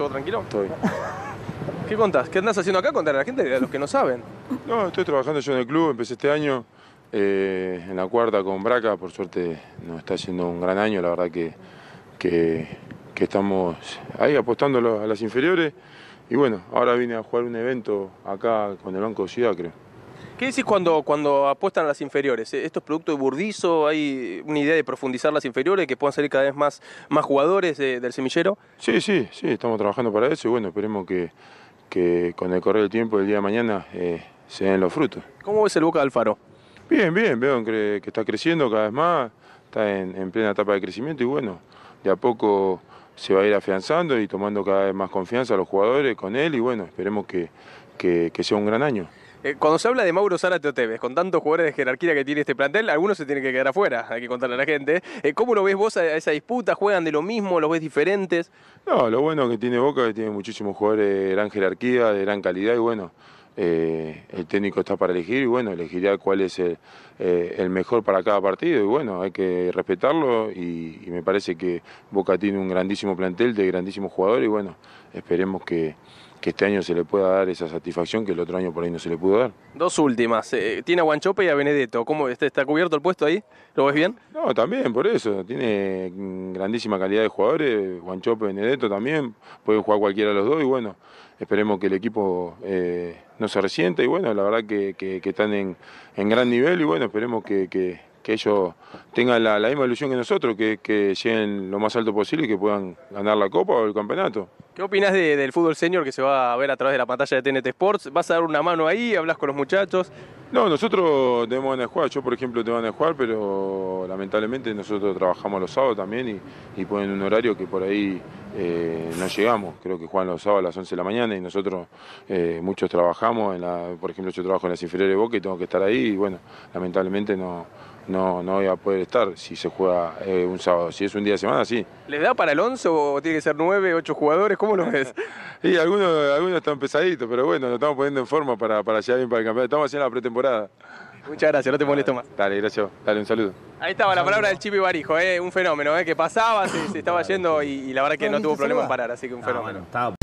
¿Todo tranquilo? Estoy. ¿Qué contás? ¿Qué andás haciendo acá? Contar a la gente, a los que no saben. No, estoy trabajando yo en el club, empecé este año eh, en la cuarta con Braca, por suerte nos está haciendo un gran año, la verdad que, que, que estamos ahí apostando a las inferiores y bueno, ahora vine a jugar un evento acá con el Banco de Ciudad, creo. ¿Qué decís cuando, cuando apuestan a las inferiores? ¿E-, ¿Esto es producto de Burdizo? ¿Hay una idea de profundizar las inferiores, que puedan salir cada vez más, más jugadores del semillero? Sí, sí, sí, estamos trabajando para eso y bueno, esperemos que, con el correr del tiempo del día de mañana eh, se den los frutos. ¿Cómo ves el Boca del Alfaro? Bien, bien, veo que, está creciendo cada vez más, está en, plena etapa de crecimiento y bueno, de a poco se va a ir afianzando y tomando cada vez más confianza a los jugadores con él y bueno, esperemos que sea un gran año. Eh, cuando se habla de Mauro Zárate Oteves, con tantos jugadores de jerarquía que tiene este plantel, algunos se tienen que quedar afuera, hay que contarle a la gente. Eh, ¿Cómo lo ves vos a esa disputa? ¿Juegan de lo mismo? ¿Los ves diferentes? No, lo bueno que tiene Boca es que tiene muchísimos jugadores de gran jerarquía, de gran calidad y bueno, eh, el técnico está para elegir y bueno, elegiría cuál es el, mejor para cada partido y bueno, hay que respetarlo y, me parece que Boca tiene un grandísimo plantel de grandísimos jugadores y bueno, esperemos que, que este año se le pueda dar esa satisfacción que el otro año por ahí no se le pudo dar. Dos últimas. Eh, tiene a Guanchope y a Benedetto. ¿Cómo está, está, cubierto el puesto ahí? ¿Lo ves bien? No, también, por eso. Tiene mm, grandísima calidad de jugadores. Guanchope, Benedetto también. Pueden jugar cualquiera de los dos y bueno, esperemos que el equipo eh, no se resienta y bueno, la verdad que, están en, en, gran nivel y bueno, esperemos que que ellos tengan la, misma ilusión que nosotros, que, que, lleguen lo más alto posible y que puedan ganar la Copa o el campeonato. ¿Qué opinas del fútbol senior que se va a ver a través de la pantalla de TNT Sports? ¿Vas a dar una mano ahí? ¿Hablas con los muchachos? No, nosotros tenemos ganas de jugar. Yo, por ejemplo, tengo ganas de jugar, pero lamentablemente nosotros trabajamos los sábados también y, y ponen un horario que por ahí eh, no llegamos. Creo que juegan los sábados a las 11 de la mañana y nosotros eh, muchos trabajamos. En la, por ejemplo, yo trabajo en las inferiores de Boca y tengo que estar ahí y, bueno, lamentablemente no, no, no voy a poder estar si se juega eh, un sábado. Si es un día de semana, sí. ¿Les da para el 11 o tiene que ser 9, 8 jugadores? ¿Cómo lo ves? Sí, algunos, algunos están pesaditos, pero bueno, nos estamos poniendo en forma para, para llegar bien para el campeonato. Estamos haciendo la pretemporada Muchas gracias, no te molesto más. Dale, gracias. Dale, un saludo. Ahí estaba la palabra del Chipi Barijo, eh, un fenómeno, eh, que pasaba, se, estaba yendo y, la verdad que no tuvo problema en parar, así que un ah, fenómeno.